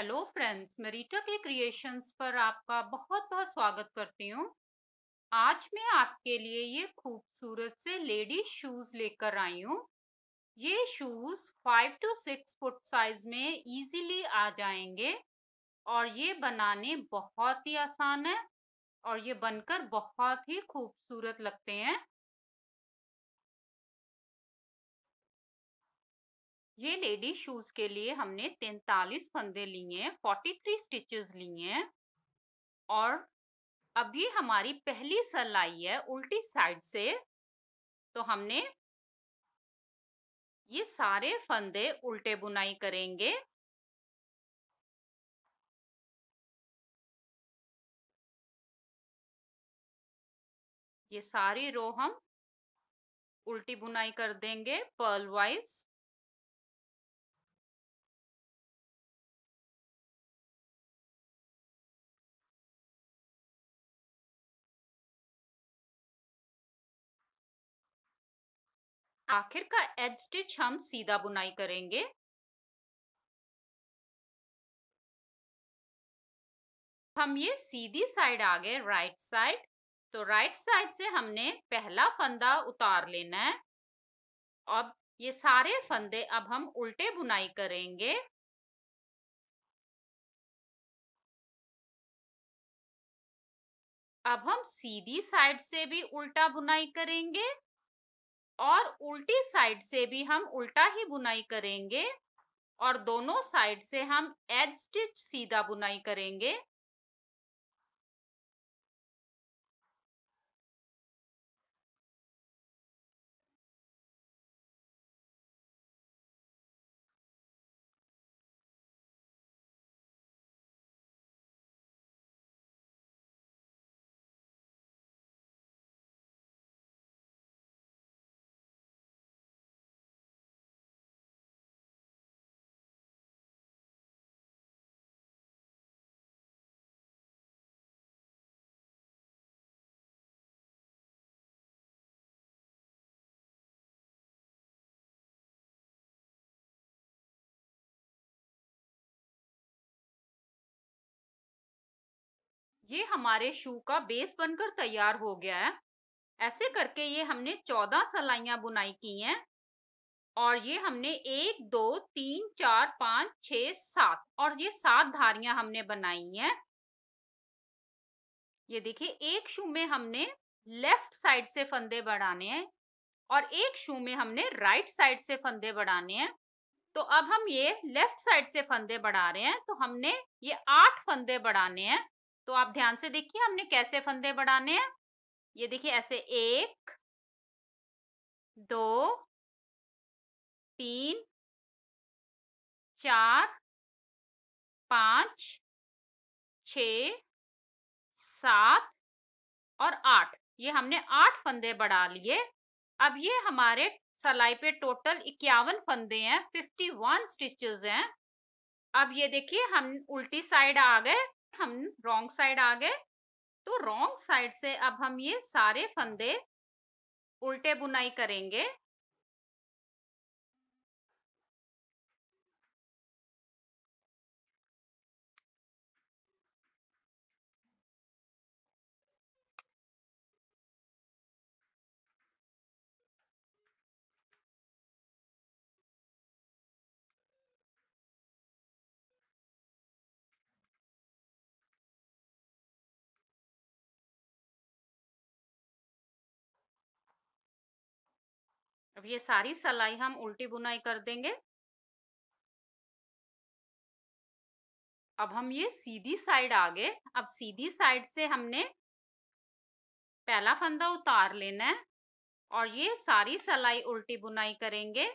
hello friends मरीटा के creations पर आपका बहुत बहुत स्वागत करती हूँ आज मैं आपके लिए ये खूबसूरत से लेडी शूज़ लेकर आई हूँ ये shoes five two six foot size में इजीली आ जाएंगे और ये बनाने बहुत ही आसान है और ये बनकर बहुत ही खूबसूरत लगते हैं ये लेडी शूज के लिए हमने तैतालीस फंदे लिए हैं फोर्टी थ्री स्टिचेस लिए हैं और अभी हमारी पहली सलाई है उल्टी साइड से तो हमने ये सारे फंदे उल्टे बुनाई करेंगे ये सारी रो हम उल्टी बुनाई कर देंगे पर्ल वाइज आखिर का एज स्टिच हम सीधा बुनाई करेंगे हम ये सीधी साइड आ गए राइट साइड तो राइट साइड से हमने पहला फंदा उतार लेना है अब ये सारे फंदे अब हम उल्टे बुनाई करेंगे अब हम सीधी साइड से भी उल्टा बुनाई करेंगे और उल्टी साइड से भी हम उल्टा ही बुनाई करेंगे और दोनों साइड से हम एज स्टिच सीधा बुनाई करेंगे ये हमारे शू का बेस बनकर तैयार हो गया है ऐसे करके ये हमने चौदह सलाइयाँ बुनाई की हैं और ये हमने एक दो तीन चार पाँच छ सात और ये सात धारियां हमने बनाई हैं ये देखिए एक शू में हमने लेफ्ट साइड से फंदे बढ़ाने हैं और एक शू में हमने राइट साइड से फंदे बढ़ाने हैं तो अब हम ये लेफ्ट साइड से फंदे बढ़ा रहे हैं तो हमने ये आठ फंदे बढ़ाने हैं तो आप ध्यान से देखिए हमने कैसे फंदे बढ़ाने हैं ये देखिए ऐसे एक दो तीन चार पाँच छ सात और आठ ये हमने आठ फंदे बढ़ा लिए अब ये हमारे सलाई पे टोटल इक्यावन फंदे हैं फिफ्टी वन स्टिचेज हैं अब ये देखिए हम उल्टी साइड आ गए हम रॉन्ग साइड आ गए तो रॉन्ग साइड से अब हम ये सारे फंदे उल्टे बुनाई करेंगे अब ये सारी सलाई हम उल्टी बुनाई कर देंगे अब हम ये सीधी साइड आगे अब सीधी साइड से हमने पहला फंदा उतार लेना है और ये सारी सलाई उल्टी बुनाई करेंगे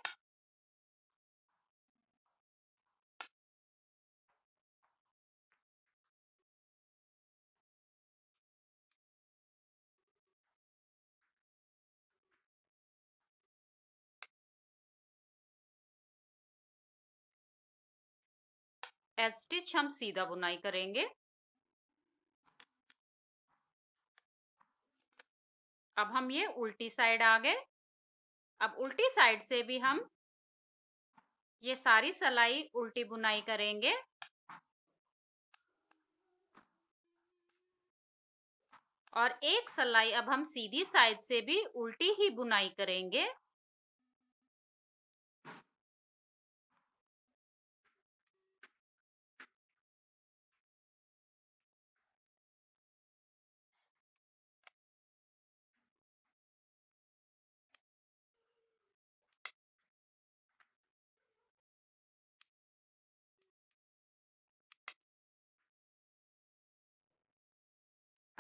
एच स्टिच हम सीधा बुनाई करेंगे अब हम ये उल्टी साइड आ गए अब उल्टी साइड से भी हम ये सारी सलाई उल्टी बुनाई करेंगे और एक सलाई अब हम सीधी साइड से भी उल्टी ही बुनाई करेंगे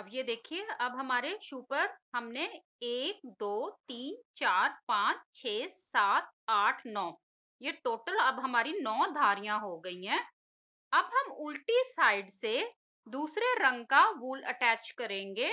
अब ये देखिए अब हमारे शू पर हमने एक दो तीन चार पाँच छ सात आठ नौ ये टोटल अब हमारी नौ धारियां हो गई हैं अब हम उल्टी साइड से दूसरे रंग का वूल अटैच करेंगे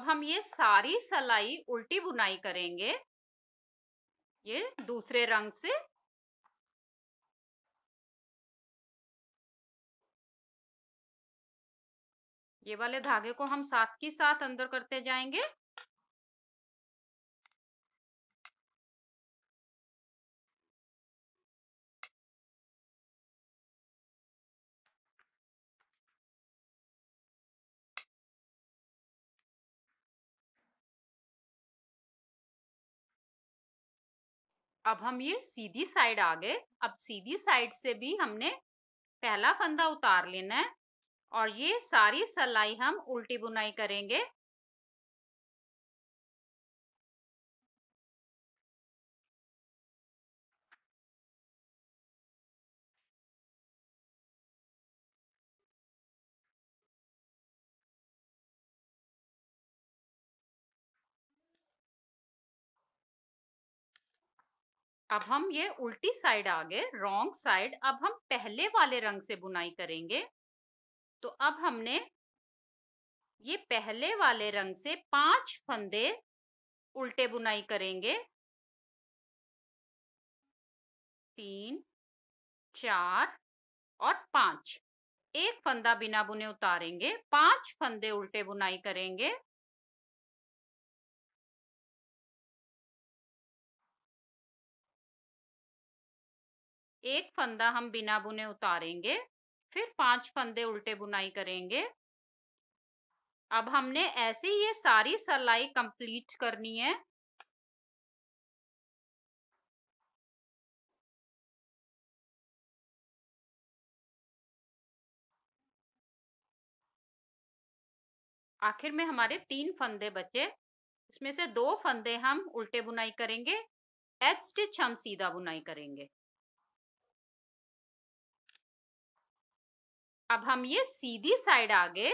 अब हम ये सारी सलाई उल्टी बुनाई करेंगे ये दूसरे रंग से ये वाले धागे को हम साथ की साथ अंदर करते जाएंगे अब हम ये सीधी साइड आ गए अब सीधी साइड से भी हमने पहला फंदा उतार लेना है और ये सारी सलाई हम उल्टी बुनाई करेंगे अब हम ये उल्टी साइड आ गए रॉन्ग साइड अब हम पहले वाले रंग से बुनाई करेंगे तो अब हमने ये पहले वाले रंग से पांच फंदे उल्टे बुनाई करेंगे तीन चार और पांच एक फंदा बिना बुने उतारेंगे पांच फंदे उल्टे बुनाई करेंगे एक फंदा हम बिना बुने उतारेंगे फिर पांच फंदे उल्टे बुनाई करेंगे अब हमने ऐसे ये सारी सलाई कंप्लीट करनी है आखिर में हमारे तीन फंदे बचे इसमें से दो फंदे हम उल्टे बुनाई करेंगे एच स्टिच हम सीधा बुनाई करेंगे अब हम ये सीधी साइड आ गए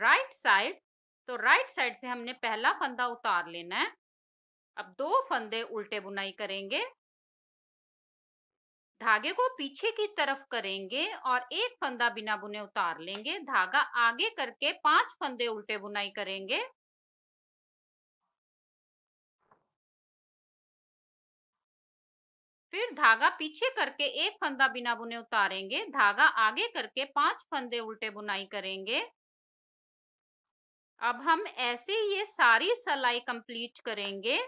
राइट साइड तो राइट साइड से हमने पहला फंदा उतार लेना है अब दो फंदे उल्टे बुनाई करेंगे धागे को पीछे की तरफ करेंगे और एक फंदा बिना बुने उतार लेंगे धागा आगे करके पांच फंदे उल्टे बुनाई करेंगे फिर धागा पीछे करके एक फंदा बिना बुने उतारेंगे धागा आगे करके पांच फंदे उल्टे बुनाई करेंगे अब हम ऐसे ये सारी सलाई कंप्लीट करेंगे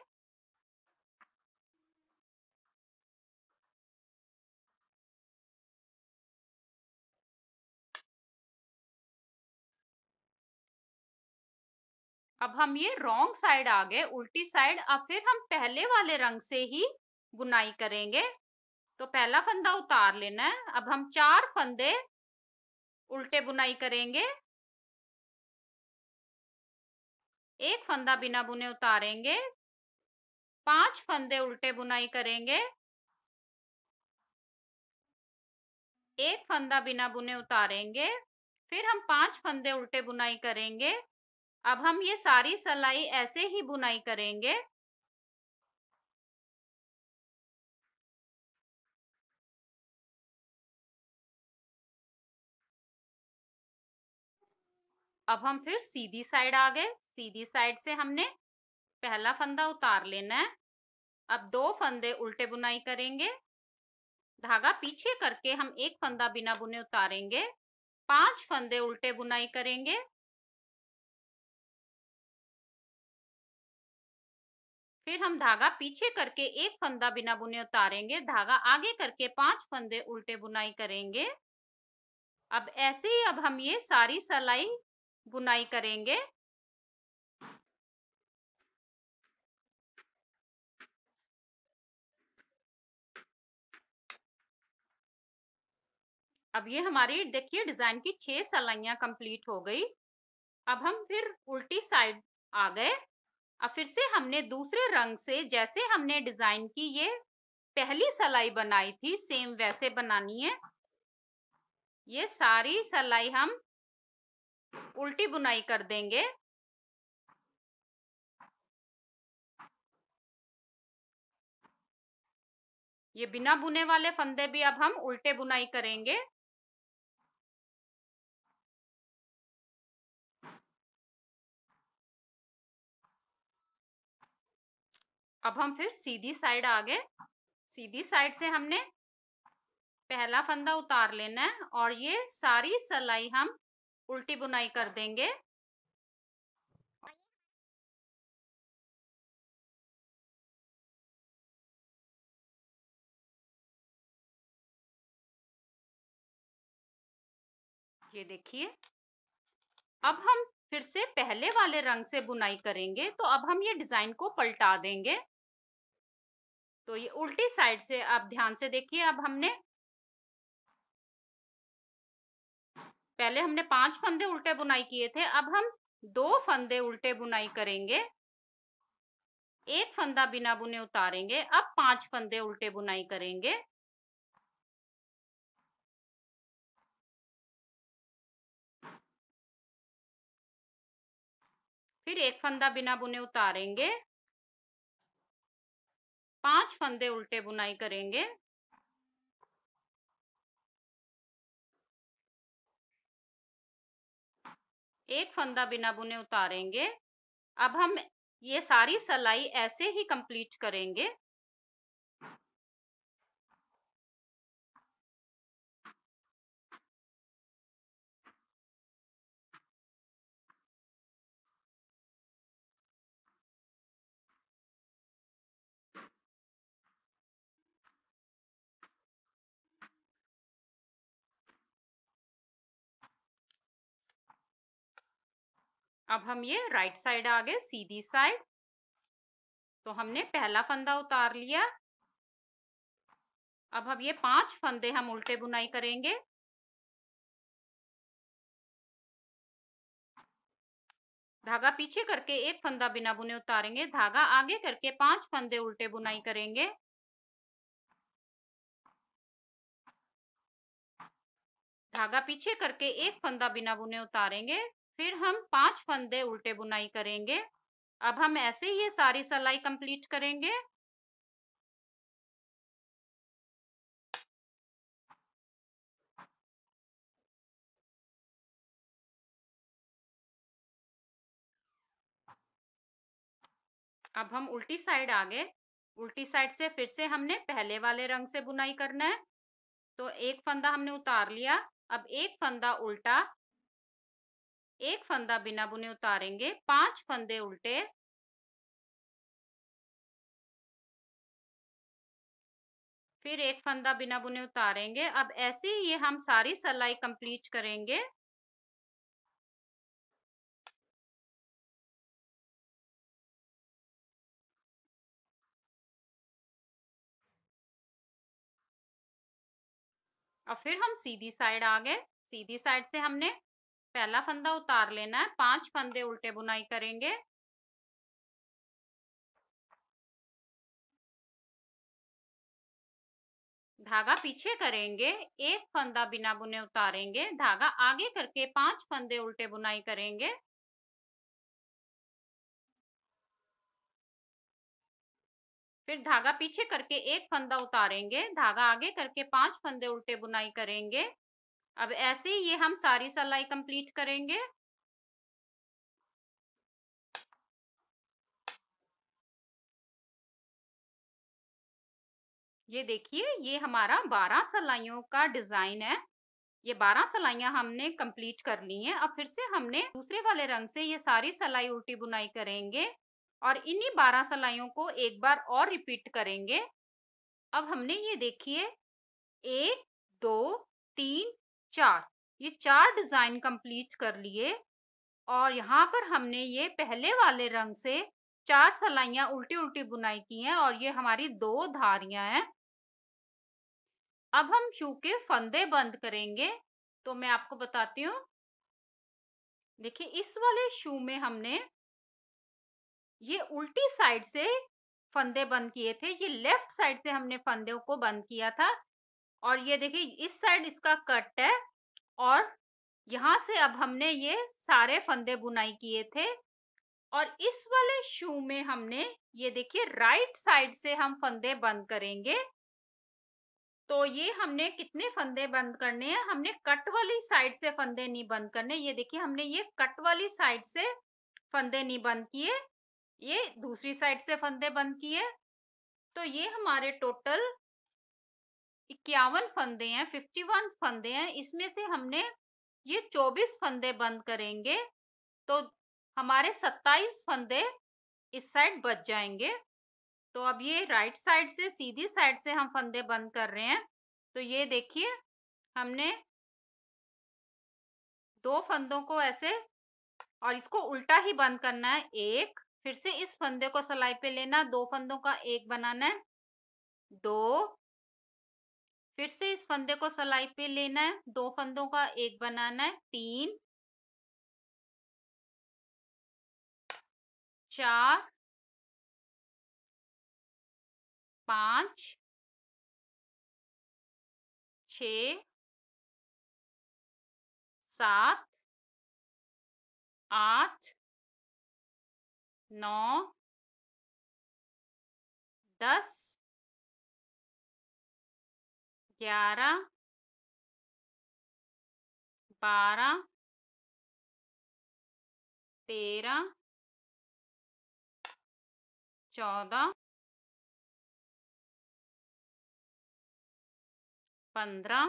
अब हम ये रॉन्ग साइड आ गए उल्टी साइड अब फिर हम पहले वाले रंग से ही बुनाई करेंगे तो पहला फंदा उतार लेना है अब हम चार फंदे उल्टे बुनाई करेंगे एक फंदा बिना बुने उतारेंगे पांच फंदे उल्टे बुनाई करेंगे एक फंदा बिना बुने उतारेंगे फिर हम पांच फंदे उल्टे बुनाई करेंगे अब हम ये सारी सलाई ऐसे ही बुनाई करेंगे अब हम फिर सीधी साइड आ गए सीधी साइड से हमने पहला फंदा उतार लेना है अब दो फंदे उल्टे बुनाई करेंगे धागा पीछे करके हम एक फंदा बिना बुने उतारेंगे पांच फंदे उल्टे बुनाई करेंगे फिर हम धागा पीछे करके एक फंदा बिना बुने उतारेंगे धागा आगे करके पांच फंदे उल्टे बुनाई करेंगे अब ऐसे ही अब हम ये सारी सलाई बुनाई करेंगे अब ये हमारी देखिए डिजाइन की छह सलाइया कंप्लीट हो गई अब हम फिर उल्टी साइड आ गए अब फिर से हमने दूसरे रंग से जैसे हमने डिजाइन की ये पहली सलाई बनाई थी सेम वैसे बनानी है ये सारी सलाई हम उल्टी बुनाई कर देंगे ये बिना बुने वाले फंदे भी अब हम उल्टे बुनाई करेंगे अब हम फिर सीधी साइड आ गए सीधी साइड से हमने पहला फंदा उतार लेना है और ये सारी सलाई हम उल्टी बुनाई कर देंगे ये देखिए अब हम फिर से पहले वाले रंग से बुनाई करेंगे तो अब हम ये डिजाइन को पलटा देंगे तो ये उल्टी साइड से आप ध्यान से देखिए अब हमने पहले हमने पांच फंदे उल्टे बुनाई किए थे अब हम दो फंदे उल्टे बुनाई करेंगे एक फंदा बिना बुने उतारेंगे अब पांच फंदे उल्टे बुनाई करेंगे फिर एक फंदा बिना बुने उतारेंगे पांच फंदे उल्टे बुनाई करेंगे एक फंदा बिना बुने उतारेंगे अब हम ये सारी सलाई ऐसे ही कंप्लीट करेंगे अब हम ये राइट साइड आ गए सीधी साइड तो हमने पहला फंदा उतार लिया अब हम ये पांच फंदे हम उल्टे बुनाई करेंगे धागा पीछे करके एक फंदा बिना बुने उतारेंगे धागा आगे करके पांच फंदे उल्टे बुनाई करेंगे धागा पीछे करके एक फंदा बिना बुने उतारेंगे फिर हम पांच फंदे उल्टे बुनाई करेंगे अब हम ऐसे ही सारी सलाई कंप्लीट करेंगे अब हम उल्टी साइड आगे उल्टी साइड से फिर से हमने पहले वाले रंग से बुनाई करना है तो एक फंदा हमने उतार लिया अब एक फंदा उल्टा एक फंदा बिना बुने उतारेंगे पांच फंदे उल्टे फिर एक फंदा बिना बुने उतारेंगे अब ऐसे ही ये हम सारी सलाई कंप्लीट करेंगे अब फिर हम सीधी साइड आ गए सीधी साइड से हमने पहला फंदा उतार लेना है पांच फंदे उल्टे बुनाई करेंगे धागा पीछे करेंगे एक फंदा बिना बुने उतारेंगे धागा आगे करके पांच फंदे उल्टे बुनाई करेंगे फिर धागा पीछे करके एक फंदा उतारेंगे धागा आगे करके पांच फंदे उल्टे बुनाई करेंगे अब ऐसे ये हम सारी सलाई कंप्लीट करेंगे ये देखिए ये हमारा बारह सलाइयों का डिजाइन है ये बारह सलाइयां हमने कंप्लीट कर ली हैं अब फिर से हमने दूसरे वाले रंग से ये सारी सलाई उल्टी बुनाई करेंगे और इन्हीं बारह सलाइयों को एक बार और रिपीट करेंगे अब हमने ये देखिए एक दो तीन चार ये चार डिजाइन कंप्लीट कर लिए और यहाँ पर हमने ये पहले वाले रंग से चार सलाइयाँ उल्टी उल्टी बुनाई की हैं और ये हमारी दो धारियां हैं अब हम के फंदे बंद करेंगे तो मैं आपको बताती हूँ देखिए इस वाले शू में हमने ये उल्टी साइड से फंदे बंद किए थे ये लेफ्ट साइड से हमने फंदे को बंद किया था और ये देखिए इस साइड इसका कट है और यहाँ से अब हमने ये सारे फंदे बुनाई किए थे और इस वाले शू में हमने ये देखिए राइट साइड से हम फंदे बंद करेंगे तो ये हमने कितने फंदे बंद करने हैं हमने कट वाली साइड से फंदे नहीं बंद करने ये देखिए हमने ये कट वाली साइड से फंदे नहीं बंद किए ये दूसरी साइड से फंदे बंद किए तो ये हमारे टोटल इक्यावन फंदे हैं फिफ्टी वन फंदे हैं इसमें से हमने ये चौबीस फंदे बंद करेंगे तो हमारे सत्ताईस फंदे इस साइड बच जाएंगे तो अब ये राइट साइड से सीधी साइड से हम फंदे बंद कर रहे हैं तो ये देखिए हमने दो फंदों को ऐसे और इसको उल्टा ही बंद करना है एक फिर से इस फंदे को सिलाई पे लेना दो फंदों का एक बनाना है दो फिर से इस फंदे को सलाई पे लेना है दो फंदों का एक बनाना है तीन चार पांच छ सात आठ नौ दस ग्यारह बारह तेरह चौदह पंद्रह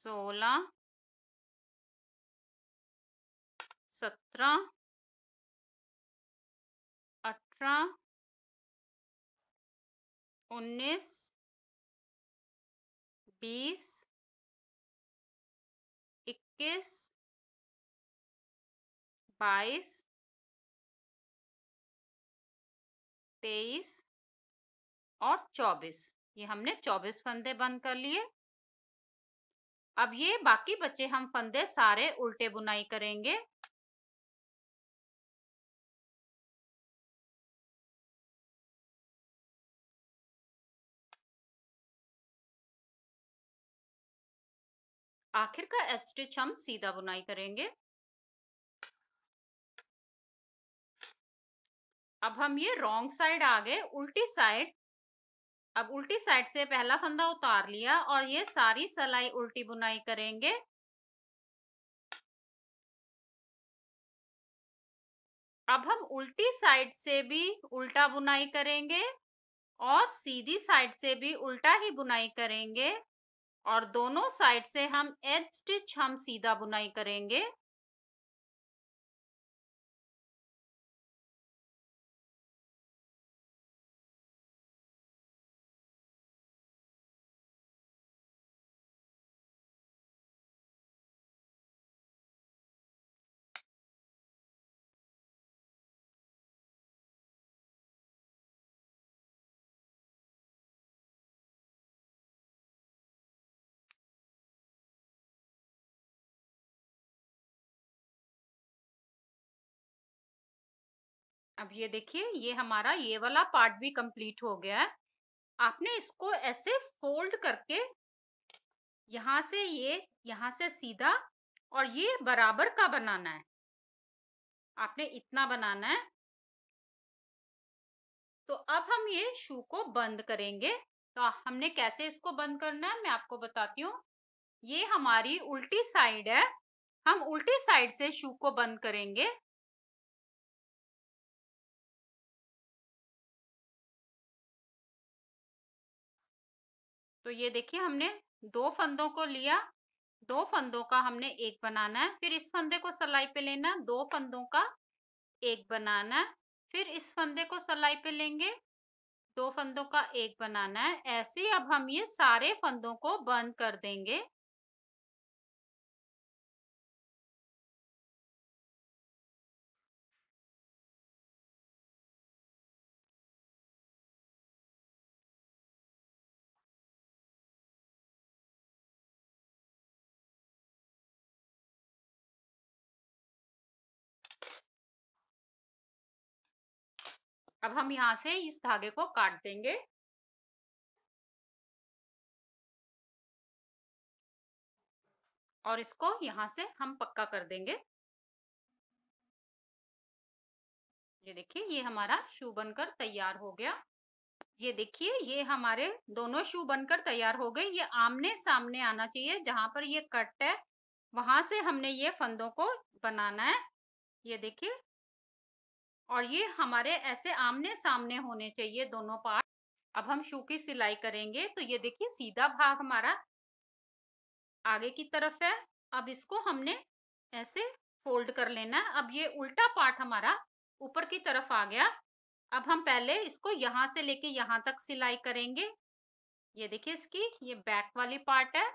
सोलह सत्रह अठारह उन्नीस बीस इक्कीस बाईस तेईस और चौबीस ये हमने चौबीस फंदे बंद कर लिए अब ये बाकी बचे हम फंदे सारे उल्टे बुनाई करेंगे आखिर का एच स्टिच हम सीधा बुनाई करेंगे अब हम ये रॉन्ग साइड आ गए उल्टी साइड अब उल्टी साइड से पहला फंदा उतार लिया और ये सारी सलाई उल्टी बुनाई करेंगे अब हम उल्टी साइड से भी उल्टा बुनाई करेंगे और सीधी साइड से भी उल्टा ही बुनाई करेंगे और दोनों साइड से हम एज स्टिच हम सीधा बुनाई करेंगे अब ये देखिए ये हमारा ये वाला पार्ट भी कंप्लीट हो गया है आपने इसको ऐसे फोल्ड करके यहाँ से ये यहाँ से सीधा और ये बराबर का बनाना है आपने इतना बनाना है तो अब हम ये शू को बंद करेंगे तो हमने कैसे इसको बंद करना है मैं आपको बताती हूँ ये हमारी उल्टी साइड है हम उल्टी साइड से शू को बंद करेंगे तो ये देखिए हमने दो फंदों को लिया दो फंदों का हमने एक बनाना है फिर इस फंदे को सलाई पे लेना दो फंदों का एक बनाना है फिर इस फंदे को सलाई पे लेंगे दो फंदों का एक बनाना है ऐसे अब हम ये सारे फंदों को बंद कर देंगे अब हम यहाँ से इस धागे को काट देंगे और इसको यहां से हम पक्का कर देंगे ये देखिए ये हमारा शू बनकर तैयार हो गया ये देखिए ये हमारे दोनों शू बनकर तैयार हो गए ये आमने सामने आना चाहिए जहां पर ये कट है वहां से हमने ये फंदों को बनाना है ये देखिए और ये हमारे ऐसे आमने सामने होने चाहिए दोनों पार्ट अब हम शू की सिलाई करेंगे तो ये देखिए सीधा भाग हमारा आगे की तरफ है अब इसको हमने ऐसे फोल्ड कर लेना है अब ये उल्टा पार्ट हमारा ऊपर की तरफ आ गया अब हम पहले इसको यहाँ से लेके यहाँ तक सिलाई करेंगे ये देखिए इसकी ये बैक वाली पार्ट है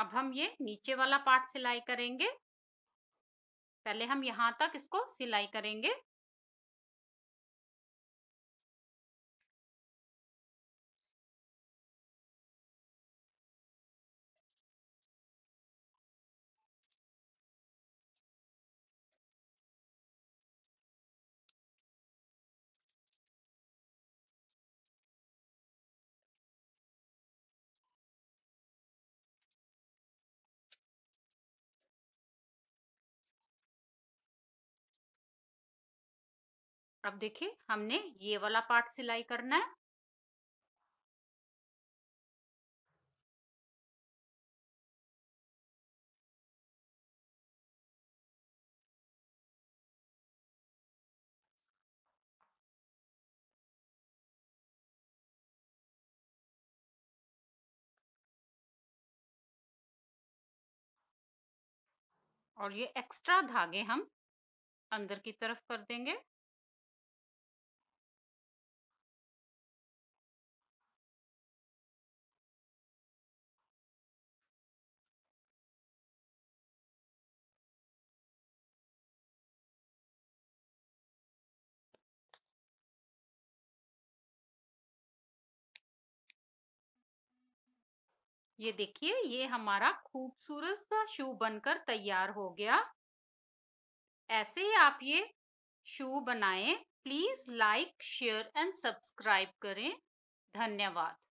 अब हम ये नीचे वाला पार्ट सिलाई करेंगे पहले हम यहाँ तक इसको सिलाई करेंगे अब देखिए हमने ये वाला पार्ट सिलाई करना है और ये एक्स्ट्रा धागे हम अंदर की तरफ कर देंगे ये देखिए ये हमारा खूबसूरत सा शू बनकर तैयार हो गया ऐसे ही आप ये शू बनाएं please like share and subscribe करें धन्यवाद